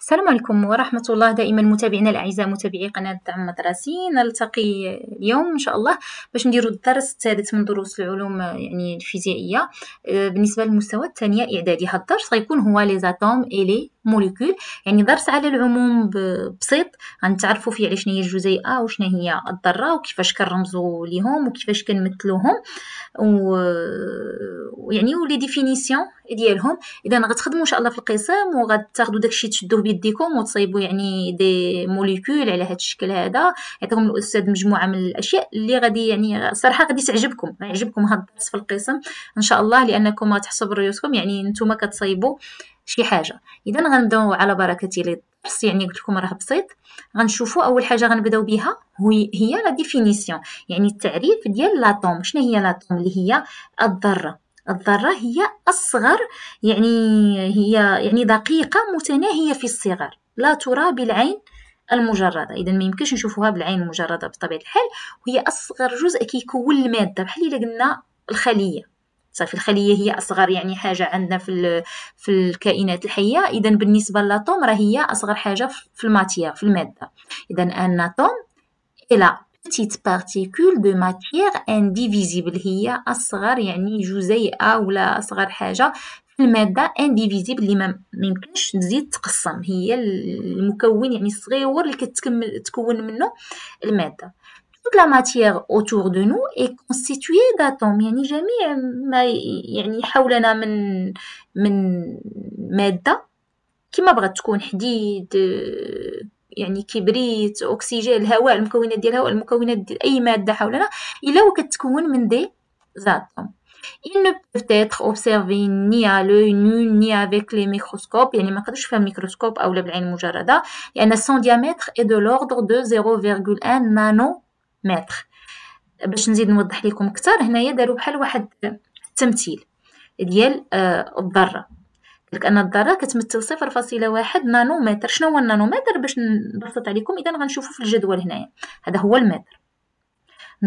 السلام عليكم ورحمة الله دائما متابعينا الأعزاء متابعي قناة دعم مدرسي نلتقي اليوم إن شاء الله باش نديرو الدرس الثالث من دروس العلوم يعني الفيزيائية آه، بالنسبة للمستوى الثانية إعدادي هاد الدرس غيكون هو لي زاتوم إي لي موليكول يعني درس على العموم بسيط غنتعرفوا فيه على شنو هي الجزيئه وشنو هي الذره وكيفاش كنرمزوا ليهم وكيفاش كنمثلوهم ويعني ولي ديفينيسيون ديالهم اذا غتخدموا ان شاء الله في القسم وغتاخذوا داكشي تشدوه بيديكم وتصايبوا يعني دي موليكول على هذا الشكل هذا يعطيكم الاستاذ مجموعه من الاشياء اللي غادي يعني صراحه غادي تعجبكم يعجبكم هذا الدرس في القسم ان شاء الله لانكم غتحسوا بريوسكم يعني نتوما كتصايبوا شي حاجه اذا غنبداو على بركه الله بحس يعني قلت لكم راه بسيط غنشوفوا اول حاجه غنبداو بها هي لا ديفينيسيون يعني التعريف ديال لاطوم شنو هي لاطوم اللي هي الذره الذره هي اصغر يعني هي يعني دقيقه متناهيه في الصغر لا ترى بالعين المجرده اذا ما يمكنش نشوفوها بالعين المجرده بطبيعه الحال وهي اصغر جزء كيكون الماده بحال الا قلنا الخليه صافي الخليه هي اصغر يعني حاجه عندنا في في الكائنات الحيه اذا بالنسبه للاتوم راه هي اصغر حاجه في الماتير في الماده اذا ان اتوم الى petite دو de matière indivisible هي أصغر يعني جزيئة ولا أصغر حاجة في المادة انديفيزيبل اللي ما يمكنش تزيد تقسم هي المكون يعني الصغير اللي كتكمل تكون منه المادة toute la matière autour de nous est constituée d'atomes يعني euh, euh, ils ne peuvent être observés ni à l'œil nu ni avec les microscopes Il ما un diamètre est de l'ordre de 0,1 nanomètres. ماتخ باش نزيد نوضح لكم اكثر هنايا داروا بحال واحد التمثيل ديال آه، الذره قالك ان الذره كتمثل 0.1 نانومتر شنو هو النانومتر باش نبسط عليكم اذا غنشوفوا في الجدول هنايا هذا هو المتر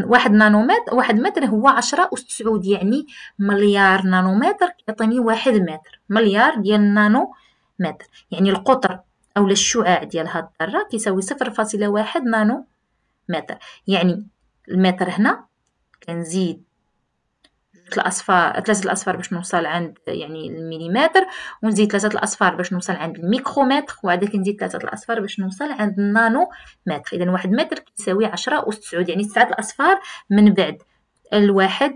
واحد نانومتر واحد متر هو عشرة أس تسعود يعني مليار نانومتر كيعطيني واحد متر مليار ديال النانو متر يعني القطر أو الشعاع ديال هاد الذرة كيساوي صفر فاصلة واحد نانو متر يعني المتر هنا كنزيد الأصفار ثلاثة الأصفار باش نوصل عند يعني المليمتر ونزيد ثلاثة الأصفار باش نوصل عند الميكرومتر وعاد كنزيد ثلاثة الأصفار باش نوصل عند النانو متر إذا واحد متر كيساوي عشرة أس تسعود يعني تسعة الأصفار من بعد الواحد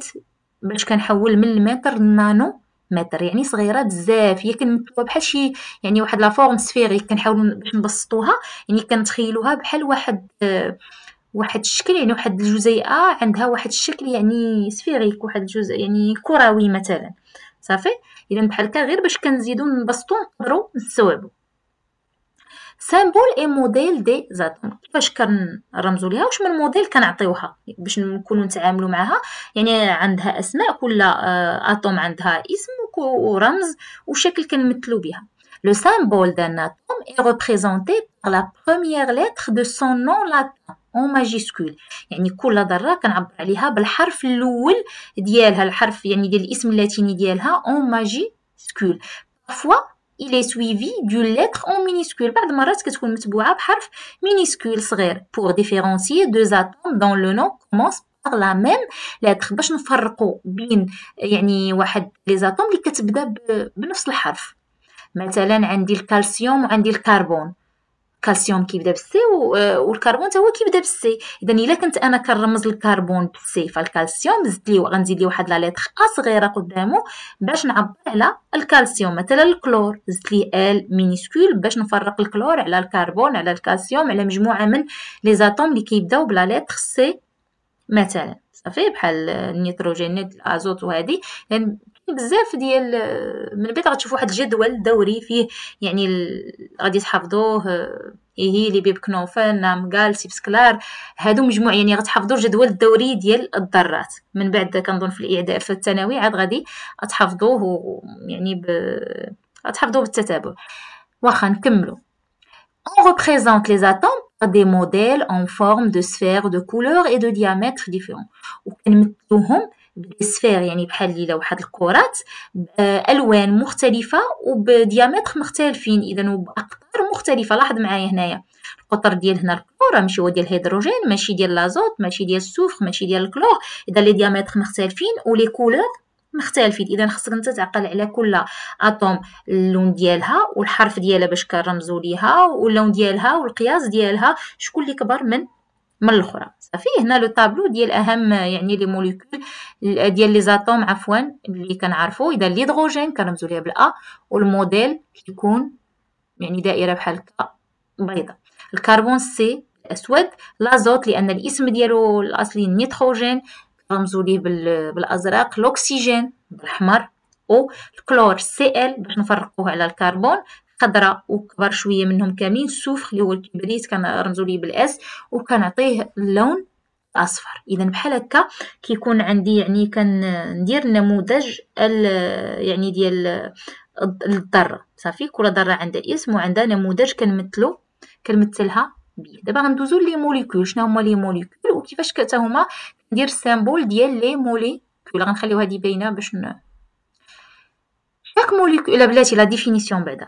باش كنحول من المتر للنانو متر يعني صغيره بزاف هي كنمثلوها بحال شي يعني واحد لا فورم سفيريك كنحاولوا باش نبسطوها يعني كنتخيلوها بحال واحد آه واحد الشكل يعني واحد الجزيئه عندها واحد الشكل يعني سفيريك واحد الجزء يعني كروي مثلا صافي اذا بحال هكا غير باش كنزيدو نبسطو نقدرو نستوعبو سامبول اي موديل دي زاتوم كيفاش كنرمزو ليها واش من موديل كنعطيوها باش نكونو نتعاملو معها يعني عندها اسماء كل آه، اتوم عندها اسم ورمز وشكل كنمثلو بها لو سامبول دان اتوم اي ريبريزونتي بار لا بروميير لتر دو سون نون لاتين اون ماجيسكول يعني كل ذره كنعبر عليها بالحرف الاول ديالها الحرف يعني ديال الاسم اللاتيني ديالها اون ماجيسكول بارفوا إلي سويفي دو لتر اون مينيسكول بعض المرات كتكون متبوعه بحرف مينيسكول صغير بور ديفيرونسي دو زاتوم دون لو نو كومونس باغ لا ميم لاتر باش نفرقوا بين يعني واحد لي زاتوم اللي كتبدا بنفس الحرف مثلا عندي الكالسيوم وعندي الكربون الكالسيوم كيبدا بالسي والكربون حتى هو كيبدا بالسي اذا الا كنت انا كنرمز الكربون بالسي فالكالسيوم زدت ليه غنزيد ليه واحد لا ليتر ا صغيره قدامه باش نعبر على الكالسيوم مثلا الكلور زدت ليه ال مينيسكول باش نفرق الكلور على الكربون على الكالسيوم على مجموعه من لي زاتوم اللي كيبداو بلا ليتر سي مثلا صافي بحال النيتروجينات الازوت وهذه يعني بزاف ديال من بعد غتشوف واحد الجدول دوري فيه يعني ال... غادي تحفظوه ايهيلي آه، بيب كنوفن سيبس كلار هادو مجموع يعني غتحفظوا الجدول الدوري ديال الذرات من بعد كنظن في الاعداء في الثانوي عاد غادي تحفظوه يعني ب... غتحفظوه بالتتابع واخا نكملو اون ريبريزونت لي اتوم دي موديل اون فورم دو سفير دو كولور اي دو ديامتر ديفيرون وكنمثلوهم بالسفير يعني بحال لوحات الكرات بألوان مختلفة وبديامتر مختلفين إذا وبأقطار مختلفة لاحظ معايا هنايا القطر ديال هنا الكلور ماشي هو ديال الهيدروجين ماشي ديال لازوت ماشي ديال السوفر ماشي ديال الكلور إذا لي ديامتر مختلفين ولي كولور مختلفين اذا خصك انت تعقل على كل اتوم اللون ديالها والحرف ديالها باش كنرمزوا ليها واللون ديالها والقياس ديالها شكون اللي كبر من من الاخرى صافي هنا لو طابلو ديال اهم يعني لي موليكول ديال لي زاتوم عفوا اللي كنعرفو اذا الهيدروجين كنرمزو ليه بالا والموديل كيكون يعني دائره بحال هكا بيضاء الكربون سي الاسود لازوت لان الاسم ديالو الاصلي النيتروجين كنرمزو ليه بالازرق الاكسجين بالاحمر او الكلور سي ال باش نفرقوه على الكربون قدره وكبر شويه منهم كاملين السوفخ اللي هو الكبريت كان رمزوا ليه بالاس وكنعطيه اللون الاصفر اذا بحال هكا كيكون عندي يعني كندير نموذج يعني ديال الذره صافي كل ذره عندها اسم وعندها نموذج كنمثلو كنمثلها بيه دابا غندوزو لي موليكول شنو هما لي موليكول وكيفاش كتا هما ندير سامبول ديال لي موليكول غنخليو هادي باينه باش ن... شاك موليكول بلاتي لا ديفينيسيون بعدا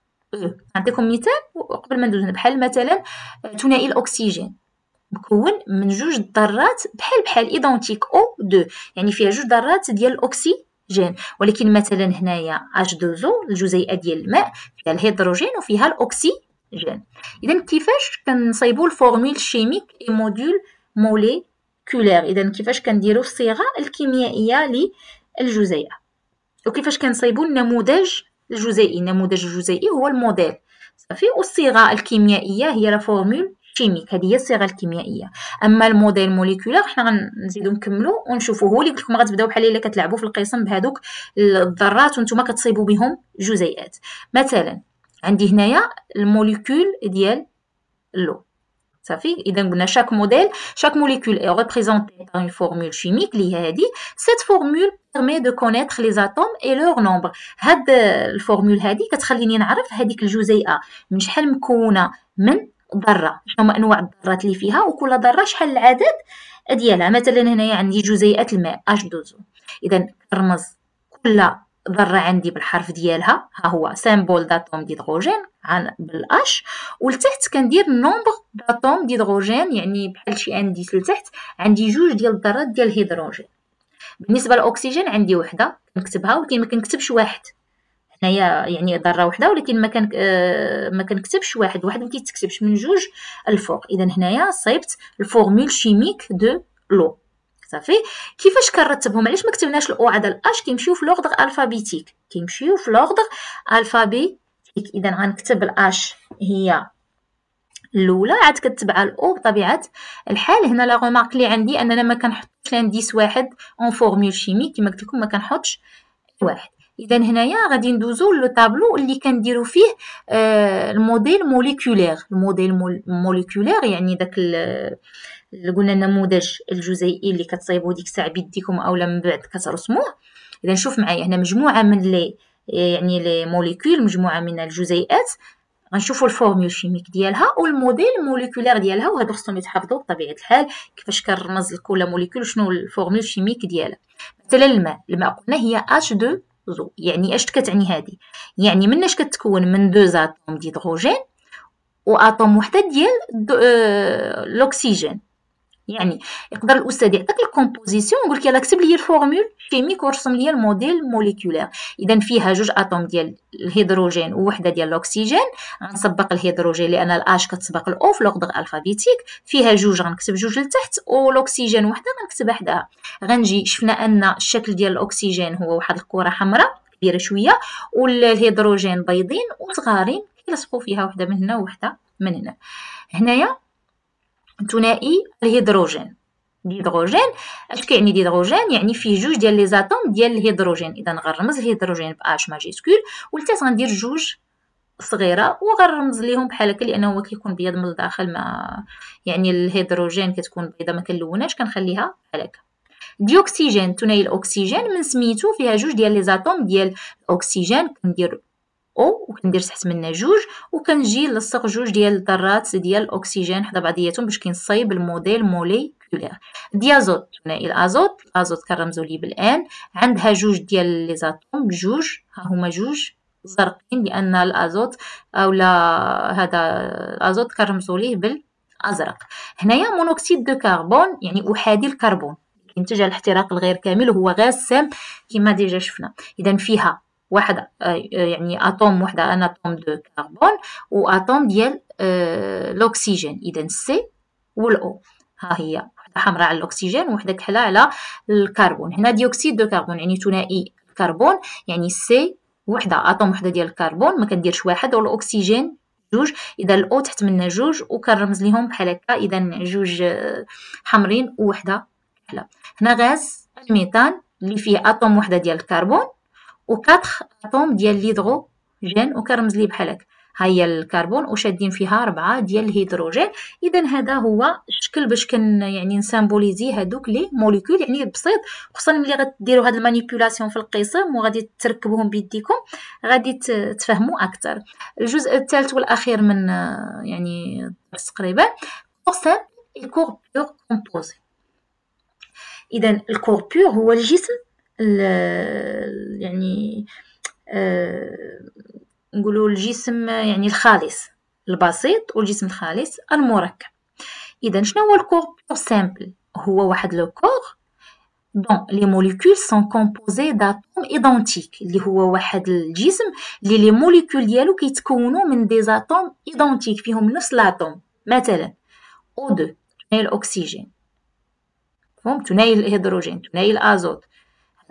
إيه، نعطيكم مثال قبل ما ندوز بحال مثلا ثنائي الاكسجين مكون من جوج ذرات بحال بحال ايدونتيك او 2 يعني فيها جوج ذرات ديال الاكسجين ولكن مثلا هنايا اش 2 او الجزيئه ديال الماء فيها الهيدروجين وفيها الاكسجين اذا كيفاش كنصايبوا الفورمول الشيميك اي موديول موليكولير اذا كيفاش كنديروا الصيغه الكيميائيه للجزيئه وكيفاش كنصايبوا النموذج الجزيئي النموذج الجزيئي هو الموديل صافي والصيغه الكيميائيه هي لا فورمول كيميك هذه هي الصيغه الكيميائيه اما الموديل موليكولار حنا غنزيدو نكملو ونشوفو هو اللي قلت لكم غتبداو بحال الا كتلعبوا في القسم بهذوك الذرات وانتم كتصيبوا بهم جزيئات مثلا عندي هنايا الموليكول ديال اللو صافي اذا قلنا شاك موديل شاك موليكول اي ريبريزونتي بار اون فورمول شيميك اللي هي هادي سيت فورمول بيرمي دو كونيتر لي زاتوم اي لور نومبر هاد الفورمول هادي كتخليني نعرف هاديك الجزيئه من شحال مكونه من ذره شنو انواع الذرات اللي فيها وكل ذره شحال العدد ديالها مثلا هنايا عندي جزيئات الماء اش دوزو اذا كترمز كل ذره عندي بالحرف ديالها ها هو سيمبول داتوم ديدروجين عن بالاش ولتحت كندير نومبر داتوم ديدروجين يعني بحال شي عندي لتحت عندي جوج ديال الذرات ديال الهيدروجين بالنسبه للاكسجين عندي وحده كنكتبها ولكن ما كنكتبش واحد هنايا يعني ذره وحده ولكن ما كان آه، ما كنكتبش واحد واحد ما كيتكتبش من جوج الفوق اذا هنايا صيبت الفورمول شيميك دو لو صافي كيفاش كنرتبهم علاش ما كتبناش الاو عاد الاش كيمشيو في لوردر الفابيتيك كيمشيو في لوردر الفابي اذا غنكتب الاش هي الاولى عاد كتبع الاو بطبيعه الحال هنا لا رمارك اللي عندي اننا ما كنحطش لانديس واحد اون فورمول شيميك كما قلت لكم ما كنحطش واحد اذا هنايا غادي ندوزو لو طابلو اللي كنديرو فيه آه الموديل موليكولير الموديل موليكولير يعني داك اللي قلنا النموذج الجزيئي اللي كتصايبو ديك الساعه بيديكم اولا من بعد كترسموه اذا شوف معايا هنا مجموعه من لي يعني لي موليكول مجموعه من الجزيئات غنشوفوا الفورمول الشيميك ديالها والموديل موليكولير ديالها وهادو خصهم يتحفظوا بطبيعه الحال كيفاش كنرمز لكل موليكول شنو الفورمول الشيميك ديالها مثلا الماء الماء قلنا هي H2 زو يعني اش كتعني هذه يعني مناش كتكون من دو زاتوم هيدروجين واتوم وحده ديال دو... آه، الاكسجين يعني يقدر الاستاذ يعطيك الكومبوزيسيون يقول لك يلاه كتب لي الفورمول كيميك ورسم لي الموديل موليكولير اذا فيها جوج اتوم ديال الهيدروجين ووحده ديال الاكسجين غنسبق الهيدروجين لان الاش كتسبق الاو في لوغدغ الفابيتيك فيها جوج غنكتب جوج لتحت والاكسجين وحده غنكتبها حداها غنجي شفنا ان الشكل ديال الاكسجين هو واحد الكره حمراء كبيره شويه والهيدروجين بيضين وصغارين كيلصقوا فيها وحده من هنا وحده من هنا هنايا ثنائي الهيدروجين الهيدروجين اش كيعني الهيدروجين يعني فيه جوج ديال لي زاتوم ديال الهيدروجين اذا غنرمز الهيدروجين باش ماجيسكول ولتات غندير جوج صغيره وغنرمز ليهم بحال هكا لانه هو كيكون بيض من الداخل ما يعني الهيدروجين كتكون بيضه ما كنلوناش كنخليها بحال هكا ديوكسيجين ثنائي الاكسجين من سميتو فيها جوج ديال لي زاتوم ديال الاكسجين كندير او وكندير تحت منها جوج وكنجي نلصق جوج ديال الذرات ديال الاكسجين حدا بعضياتهم باش كنصايب الموديل مولي موليكولير ديازوت ثنائي الازوت الازوت كنرمزو ليه بالان عندها جوج ديال لي زاتوم جوج ها هما جوج زرقين لان الازوت اولا هذا الازوت كنرمزو ليه بالازرق هنايا مونوكسيد دو كربون يعني احادي الكربون ينتج على الاحتراق الغير كامل وهو غاز سام كما ديجا شفنا اذا فيها واحد آه، يعني اتوم وحده ان اتوم دو كربون واتوم ديال آه، الاكسجين اذا سي والاو ها هي وحده حمراء على الاكسجين وحده كحله على الكربون هنا ديوكسيد دو كربون يعني ثنائي الكربون يعني سي وحده اتوم وحده ديال الكربون ما كنديرش واحد والاكسجين جوج اذا الاو تحت منا جوج وكنرمز ليهم بحال هكا اذا جوج آه، حمرين وحده كحله هنا غاز الميثان اللي فيه اتوم وحده ديال الكربون 4 اتوم ديال الهيدرو جين وكرمز ليه بحال هكا ها هي الكربون وشادين فيها ربعة ديال الهيدروجين اذا هذا هو الشكل باش كن يعني نسامبوليزي هادوك لي موليكول يعني بسيط خصوصا ملي غديروا هاد المانيبيولاسيون في القسم وغادي تركبوهم بيديكم غادي تفهموا اكثر الجزء الثالث والاخير من يعني الدرس تقريبا كور سامبل بيور كومبوزي اذا الكور بيور هو الجسم يعني آه، نقولوا الجسم يعني الخالص البسيط والجسم الخالص المركب اذا شنو هو الكور سامبل هو واحد لو كور دون لي موليكول سون كومبوزي داتوم ايدونتيك اللي هو واحد الجسم اللي لي موليكول ديالو كيتكونوا من دي زاتوم ايدونتيك فيهم نفس لاتوم مثلا او 2 تناهي الاكسجين فهمت تناهي الهيدروجين تناهي الازوت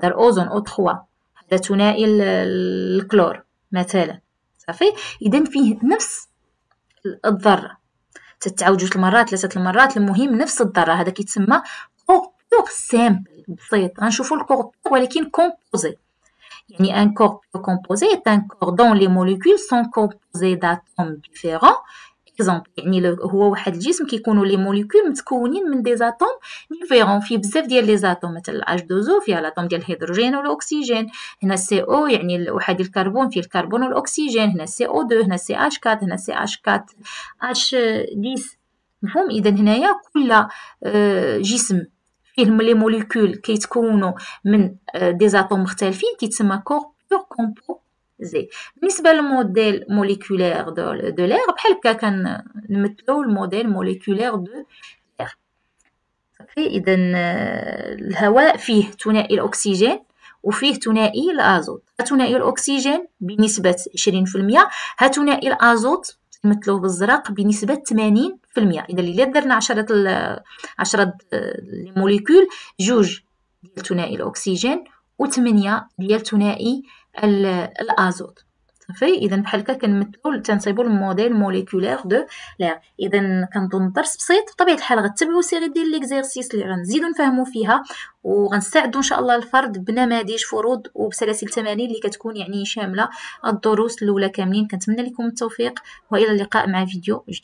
الأوزون أو 3 هذا ثنائي الكلور مثلا صافي إذا فيه نفس الذرة تتعاود جوج المرات ثلاثة المرات المهم نفس الذرة هذا كيتسمى كوربور سامبل بسيط غنشوفو الكوربور ولكن كومبوزي يعني ان corps كومبوزي ان un corps لي موليكول molécules كومبوزي composées d'atomes اكزومبل يعني هو واحد الجسم كيكونوا لي موليكول متكونين من دي زاتوم ديفيرون فيه بزاف ديال لي زاتوم مثل الاش 2 o فيها الاتوم ديال الهيدروجين والاكسجين هنا سي او يعني واحد الكربون فيه الكربون والاكسجين هنا سي او 2 هنا سي اش 4 هنا سي اش 4 اش 10 مفهوم اذا هنايا كل آه، جسم فيه لي موليكول كيتكونوا من دي آه، زاتوم مختلفين كيتسمى كور بيور كومبو زي بالنسبه للموديل موليكولير دو لير بحال هكا كنمثلوا الموديل موليكولير دو لير صافي اذا الهواء فيه ثنائي الاكسجين وفيه ثنائي الازوت ثنائي الاكسجين بنسبه 20% ها ثنائي الازوت نمثلو بالزرق بنسبه 80% اذا اللي درنا 10 10 لي موليكول جوج ديال ثنائي الاكسجين و8 ديال ثنائي الازوت صافي اذا بحال هكا كنمثلو تنصيبو الموديل موليكولير دو لير اذا كنظن درس بسيط بطبيعه الحال غتبعو سيري ديال ليكزيرسيس اللي غنزيدو نفهمو فيها وغنساعدو ان شاء الله الفرد بنماذج فروض وبسلاسل تمارين اللي كتكون يعني شامله الدروس الاولى كاملين كنتمنى لكم التوفيق والى اللقاء مع فيديو جديد